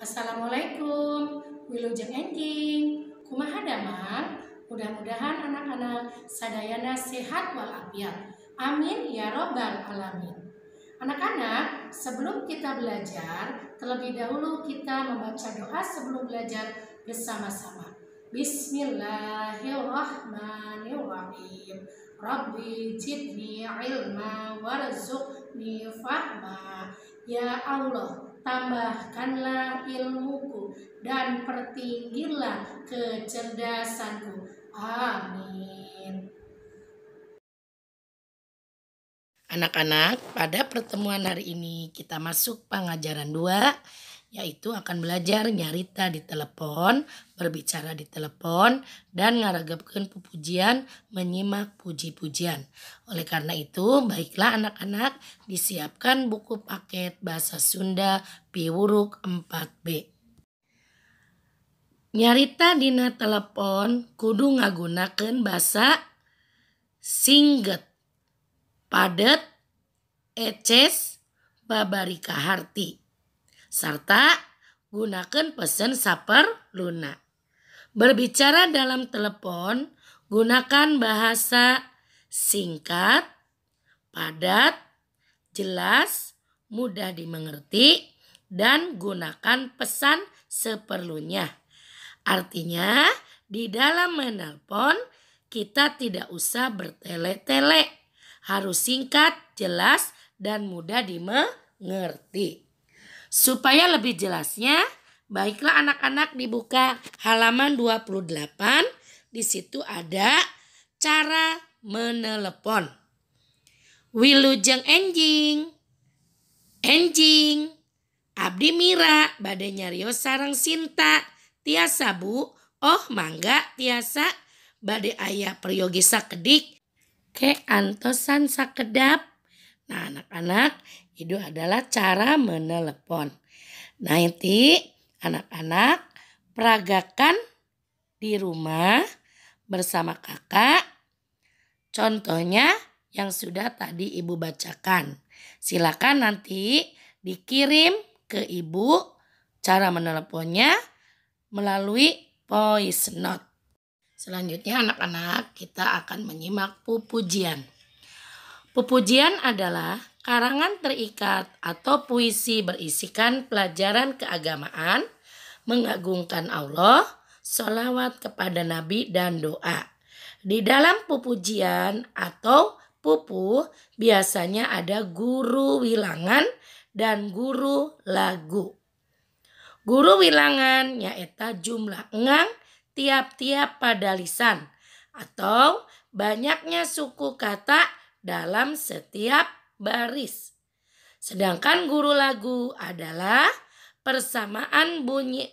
Assalamualaikum, wilujeng Enjing, kumaha Damar, mudah-mudahan anak-anak sadayana sehat walafiat. Amin ya robbal alamin. Anak-anak, sebelum kita belajar, terlebih dahulu kita membaca doa sebelum belajar bersama-sama. Bismillahirrahmanirrahim. Rabbi jidni ilma warzuqni fahma. Ya Allah, tambahkanlah ilmuku dan pertinggilah kecerdasanku. Amin. Anak-anak, pada pertemuan hari ini kita masuk pengajaran 2 yaitu akan belajar nyarita di telepon, berbicara di telepon, dan ngaragapkan pujian menyimak puji-pujian. Oleh karena itu, baiklah anak-anak disiapkan buku paket bahasa Sunda Piwuruk 4B. Nyarita dina telepon kudu ngagunakan bahasa singget, padet, eces, babarika harti. Serta gunakan pesan saper lunak. Berbicara dalam telepon, gunakan bahasa singkat, padat, jelas, mudah dimengerti, dan gunakan pesan seperlunya. Artinya, di dalam menelpon, kita tidak usah bertele-tele. Harus singkat, jelas, dan mudah dimengerti. Supaya lebih jelasnya, baiklah anak-anak dibuka halaman 28. Di situ ada cara menelepon. Wilujeng enjing. Enjing. Abdi Mira, badenya Rio sarang Sinta. Tiasa bu, oh mangga tiasa. Badai ayah Priyogi sakedik. Ke antosan sakedap. Nah anak-anak itu adalah cara menelepon. Nanti anak-anak peragakan di rumah bersama kakak. Contohnya yang sudah tadi ibu bacakan. Silakan nanti dikirim ke ibu cara meneleponnya melalui voice note. Selanjutnya anak-anak kita akan menyimak pupujian. Pupujian adalah karangan terikat atau puisi berisikan pelajaran keagamaan, mengagungkan Allah, sholawat kepada Nabi, dan doa. Di dalam pupujian atau pupu biasanya ada guru wilangan dan guru lagu. Guru wilangan yaitu jumlah engang tiap-tiap pada lisan atau banyaknya suku kata dalam setiap baris. Sedangkan guru lagu adalah persamaan bunyi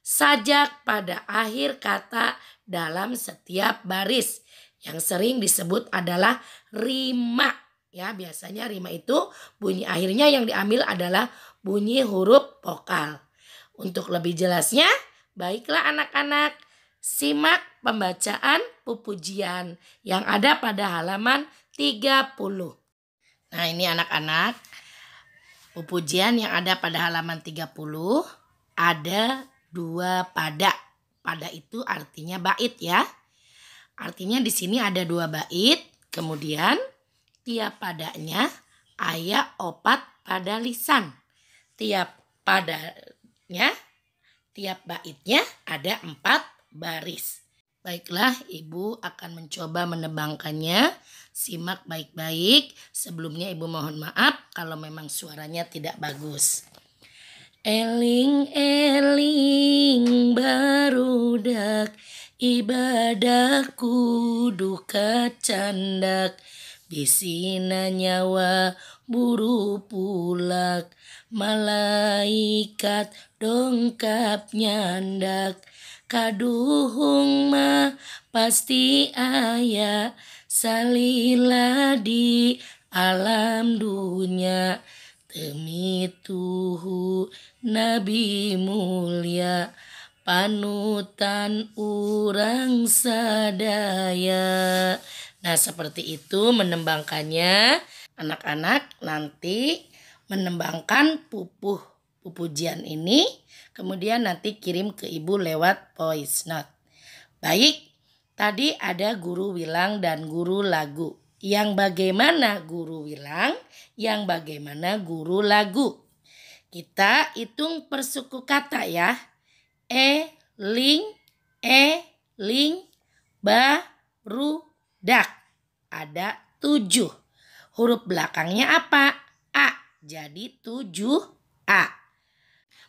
sajak pada akhir kata dalam setiap baris yang sering disebut adalah rima ya biasanya rima itu bunyi akhirnya yang diambil adalah bunyi huruf vokal untuk lebih jelasnya baiklah anak-anak simak pembacaan pupujian yang ada pada halaman 30 Nah, ini anak-anak. Pupujian yang ada pada halaman 30 ada dua pada. Pada itu artinya bait ya. Artinya di sini ada dua bait, kemudian tiap padanya ayat opat pada lisan. Tiap padanya, tiap baitnya ada empat baris. Baiklah, Ibu akan mencoba menebangkannya. Simak baik-baik. Sebelumnya Ibu mohon maaf kalau memang suaranya tidak bagus. Eling-eling barudak ibadahku duka candak bisina nyawa buru pulak malaikat dongkap nyandak kaduhung ma pasti ayah salila di alam dunia demi tuhu nabi mulia panutan urang sadaya nah seperti itu menembangkannya anak-anak nanti menembangkan pupuh pujian ini, kemudian nanti kirim ke ibu lewat voice note. Baik, tadi ada guru wilang dan guru lagu. Yang bagaimana guru wilang, yang bagaimana guru lagu. Kita hitung persuku kata ya. E, ling, e, ling, ba, ru, dak. Ada tujuh. Huruf belakangnya apa? A. Jadi tujuh A.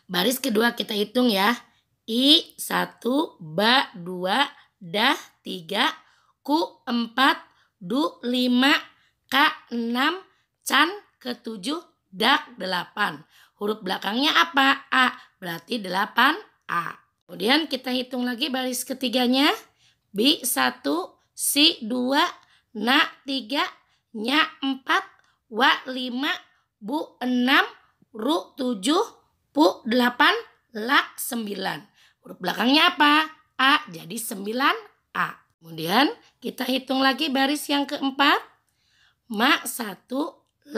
Baris kedua kita hitung ya. I 1, ba 2, dah 3, ku 4, du 5, K, 6, can ke 7, dak 8. Huruf belakangnya apa? A. Berarti 8 A. Kemudian kita hitung lagi baris ketiganya. B 1, si 2, na 3, nya 4, wa 5, bu 6, ru 7, Pu 8, lak 9. Huruf belakangnya apa? A jadi 9 A. Kemudian kita hitung lagi baris yang keempat. Ma 1,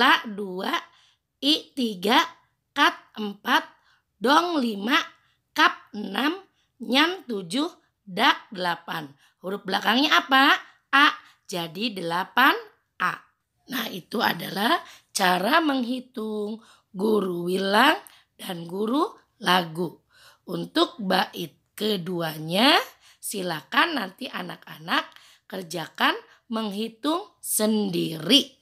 la 2, i 3, kat 4, dong 5, kap 6, nyam 7, dak 8. Huruf belakangnya apa? A jadi 8 A. Nah, itu adalah cara menghitung guru Wilang dan guru lagu. Untuk bait keduanya, silakan nanti anak-anak kerjakan menghitung sendiri.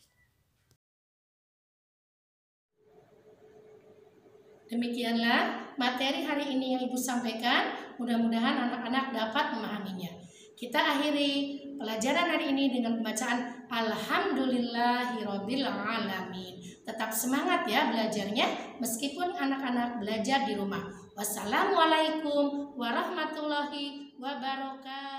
Demikianlah materi hari ini yang Ibu sampaikan. Mudah-mudahan anak-anak dapat memahaminya. Kita akhiri pelajaran hari ini dengan pembacaan Alhamdulillahirrohmanirrohim. Tetap semangat ya belajarnya meskipun anak-anak belajar di rumah. Wassalamualaikum warahmatullahi wabarakatuh.